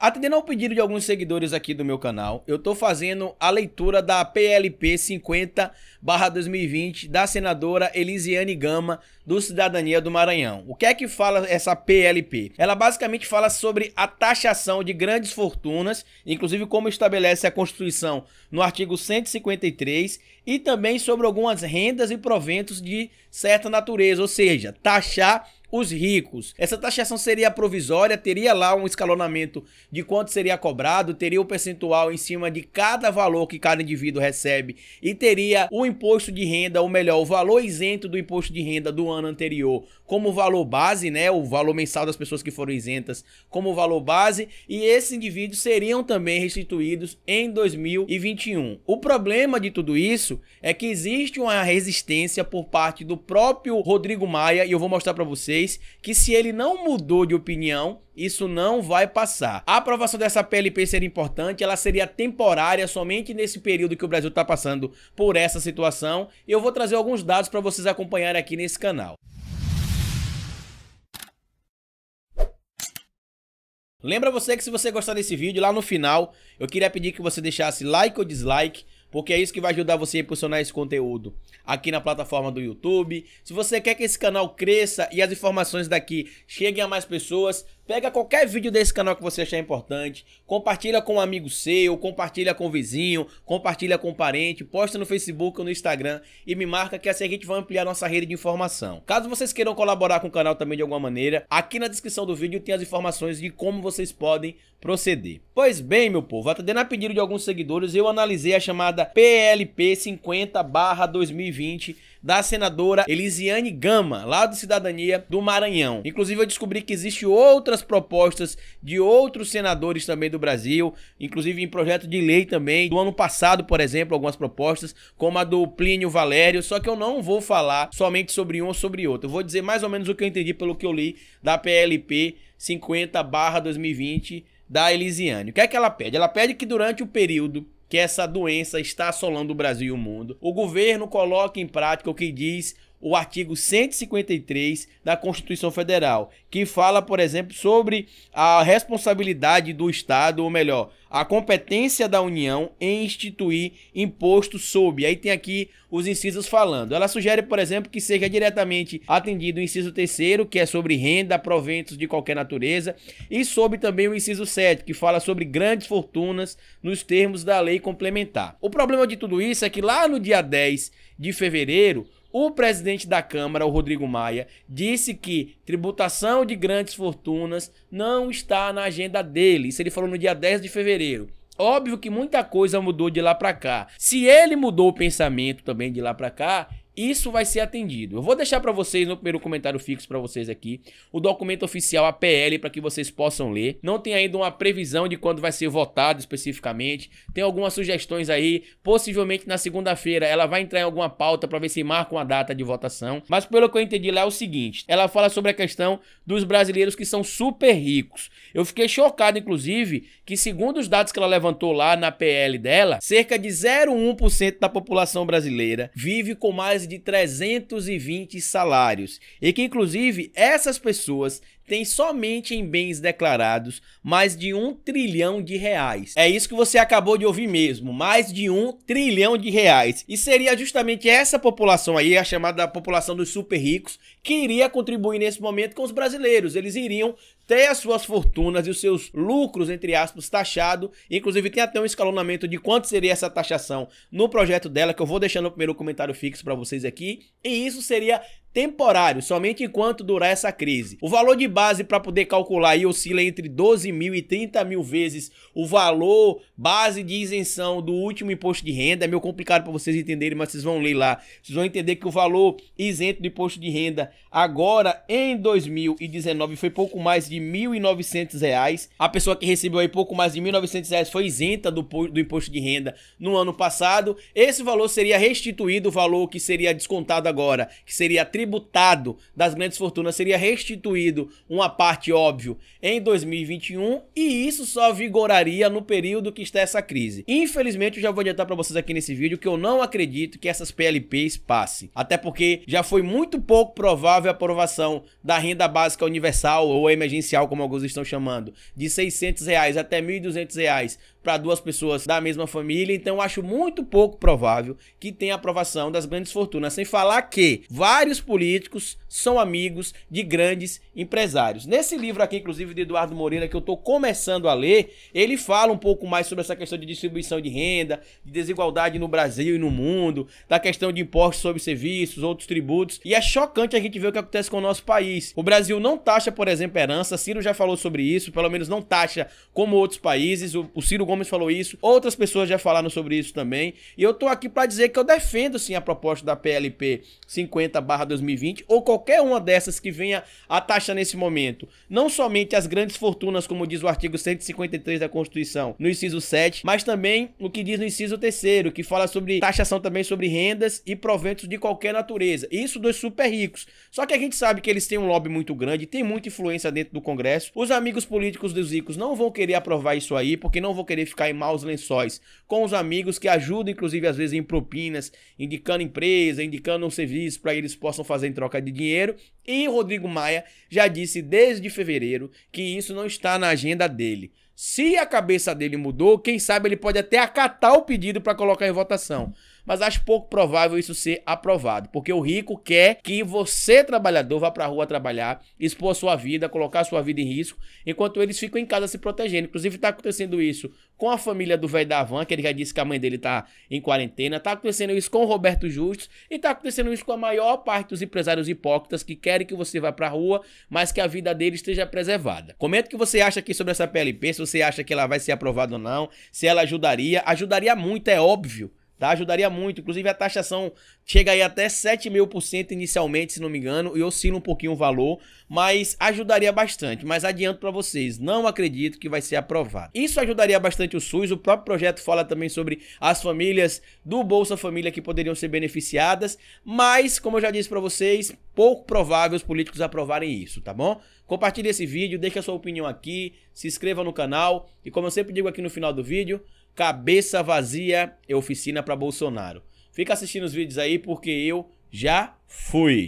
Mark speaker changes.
Speaker 1: Atendendo ao pedido de alguns seguidores aqui do meu canal, eu estou fazendo a leitura da PLP 50/2020 da senadora Elisiane Gama do Cidadania do Maranhão. O que é que fala essa PLP? Ela basicamente fala sobre a taxação de grandes fortunas, inclusive como estabelece a Constituição no artigo 153, e também sobre algumas rendas e proventos de certa natureza, ou seja, taxar os ricos. Essa taxação seria provisória, teria lá um escalonamento de quanto seria cobrado, teria o um percentual em cima de cada valor que cada indivíduo recebe e teria o imposto de renda, ou melhor, o valor isento do imposto de renda do ano anterior como valor base, né, o valor mensal das pessoas que foram isentas como valor base e esses indivíduos seriam também restituídos em 2021. O problema de tudo isso é que existe uma resistência por parte do próprio Rodrigo Maia e eu vou mostrar para você vocês que se ele não mudou de opinião, isso não vai passar. A aprovação dessa PLP seria importante, ela seria temporária somente nesse período que o Brasil está passando por essa situação. Eu vou trazer alguns dados para vocês acompanharem aqui nesse canal. Lembra você que se você gostar desse vídeo, lá no final, eu queria pedir que você deixasse like ou dislike, porque é isso que vai ajudar você a impulsionar esse conteúdo aqui na plataforma do YouTube. Se você quer que esse canal cresça e as informações daqui cheguem a mais pessoas, Pega qualquer vídeo desse canal que você achar importante, compartilha com um amigo seu, compartilha com um vizinho, compartilha com um parente, posta no Facebook ou no Instagram e me marca que assim a gente vai ampliar nossa rede de informação. Caso vocês queiram colaborar com o canal também de alguma maneira, aqui na descrição do vídeo tem as informações de como vocês podem proceder. Pois bem, meu povo, atendendo a pedido de alguns seguidores, eu analisei a chamada PLP 50/2020 da senadora Elisiane Gama, lá do Cidadania do Maranhão. Inclusive eu descobri que existe outras outras propostas de outros senadores também do Brasil, inclusive em projeto de lei também, do ano passado, por exemplo, algumas propostas, como a do Plínio Valério, só que eu não vou falar somente sobre um ou sobre outro. Eu vou dizer mais ou menos o que eu entendi pelo que eu li da PLP 50/2020 da Elisiane. O que é que ela pede? Ela pede que durante o período que essa doença está assolando o Brasil e o mundo, o governo coloque em prática o que diz o artigo 153 da Constituição Federal, que fala, por exemplo, sobre a responsabilidade do Estado, ou melhor, a competência da União em instituir imposto sobre. Aí tem aqui os incisos falando. Ela sugere, por exemplo, que seja diretamente atendido o inciso terceiro, que é sobre renda, proventos de qualquer natureza, e sobre também o inciso 7, que fala sobre grandes fortunas nos termos da lei complementar. O problema de tudo isso é que lá no dia 10 de fevereiro, o presidente da Câmara, o Rodrigo Maia, disse que tributação de grandes fortunas não está na agenda dele. Isso ele falou no dia 10 de fevereiro. Óbvio que muita coisa mudou de lá para cá. Se ele mudou o pensamento também de lá para cá, isso vai ser atendido. Eu vou deixar para vocês no primeiro comentário fixo para vocês aqui o documento oficial APL para que vocês possam ler. Não tem ainda uma previsão de quando vai ser votado especificamente. Tem algumas sugestões aí, possivelmente na segunda-feira ela vai entrar em alguma pauta para ver se marca uma data de votação. Mas pelo que eu entendi lá é o seguinte, ela fala sobre a questão dos brasileiros que são super ricos. Eu fiquei chocado inclusive que segundo os dados que ela levantou lá na PL dela, cerca de 0,1% da população brasileira vive com mais de 320 salários, e que inclusive essas pessoas têm somente em bens declarados mais de um trilhão de reais. É isso que você acabou de ouvir mesmo, mais de um trilhão de reais. E seria justamente essa população aí, a chamada população dos super ricos, que iria contribuir nesse momento com os brasileiros. Eles iriam ter as suas fortunas e os seus lucros, entre aspas, taxado. Inclusive, tem até um escalonamento de quanto seria essa taxação no projeto dela, que eu vou deixar no primeiro comentário fixo para vocês aqui. E isso seria temporário, somente enquanto durar essa crise. O valor de base para poder calcular aí oscila entre 12 mil e 30 mil vezes o valor base de isenção do último imposto de renda. É meio complicado para vocês entenderem, mas vocês vão ler lá. Vocês vão entender que o valor isento do imposto de renda agora em 2019 foi pouco mais de R$ 1.900. Reais. A pessoa que recebeu aí pouco mais de R$ 1.900 reais foi isenta do, do imposto de renda no ano passado. Esse valor seria restituído, o valor que seria descontado agora, que seria 30 tributado das grandes fortunas seria restituído uma parte, óbvio, em 2021 e isso só vigoraria no período que está essa crise. Infelizmente, eu já vou adiantar para vocês aqui nesse vídeo que eu não acredito que essas PLPs passem, até porque já foi muito pouco provável a aprovação da renda básica universal ou emergencial, como alguns estão chamando, de 600 reais até 1.200 reais para duas pessoas da mesma família, então acho muito pouco provável que tenha aprovação das grandes fortunas, sem falar que vários políticos são amigos de grandes empresários. Nesse livro aqui, inclusive, de Eduardo Moreira, que eu estou começando a ler, ele fala um pouco mais sobre essa questão de distribuição de renda, de desigualdade no Brasil e no mundo, da questão de impostos sobre serviços, outros tributos. E é chocante a gente ver o que acontece com o nosso país. O Brasil não taxa, por exemplo, herança. Ciro já falou sobre isso, pelo menos não taxa como outros países. O, o Ciro Gomes falou isso, outras pessoas já falaram sobre isso também. E eu estou aqui para dizer que eu defendo sim a proposta da PLP 50 barra 2020, ou qualquer uma dessas que venha a taxa nesse momento, não somente as grandes fortunas, como diz o artigo 153 da Constituição, no inciso 7, mas também o que diz no inciso 3 que fala sobre taxação também sobre rendas e proventos de qualquer natureza. Isso dos super ricos. Só que a gente sabe que eles têm um lobby muito grande, tem muita influência dentro do Congresso. Os amigos políticos dos ricos não vão querer aprovar isso aí, porque não vão querer ficar em maus lençóis com os amigos que ajudam, inclusive, às vezes em propinas, indicando empresa, indicando um serviço para eles possam fazer em troca de dinheiro. E Rodrigo Maia já disse desde fevereiro que isso não está na agenda dele. Se a cabeça dele mudou, quem sabe ele pode até acatar o pedido para colocar em votação mas acho pouco provável isso ser aprovado, porque o rico quer que você, trabalhador, vá para a rua trabalhar, expor sua vida, colocar sua vida em risco, enquanto eles ficam em casa se protegendo. Inclusive, está acontecendo isso com a família do velho da van, que ele já disse que a mãe dele está em quarentena, está acontecendo isso com o Roberto Justus e está acontecendo isso com a maior parte dos empresários hipócritas que querem que você vá para a rua, mas que a vida dele esteja preservada. Comenta o que você acha aqui sobre essa PLP, se você acha que ela vai ser aprovada ou não, se ela ajudaria. Ajudaria muito, é óbvio. Tá? Ajudaria muito. Inclusive, a taxação chega aí até 7 mil por cento inicialmente, se não me engano, e oscila um pouquinho o valor, mas ajudaria bastante. Mas adianto para vocês, não acredito que vai ser aprovado. Isso ajudaria bastante o SUS. O próprio projeto fala também sobre as famílias do Bolsa Família que poderiam ser beneficiadas, mas, como eu já disse para vocês, pouco provável os políticos aprovarem isso, tá bom? Compartilhe esse vídeo, deixe a sua opinião aqui, se inscreva no canal e, como eu sempre digo aqui no final do vídeo, Cabeça Vazia e Oficina para Bolsonaro. Fica assistindo os vídeos aí porque eu já fui.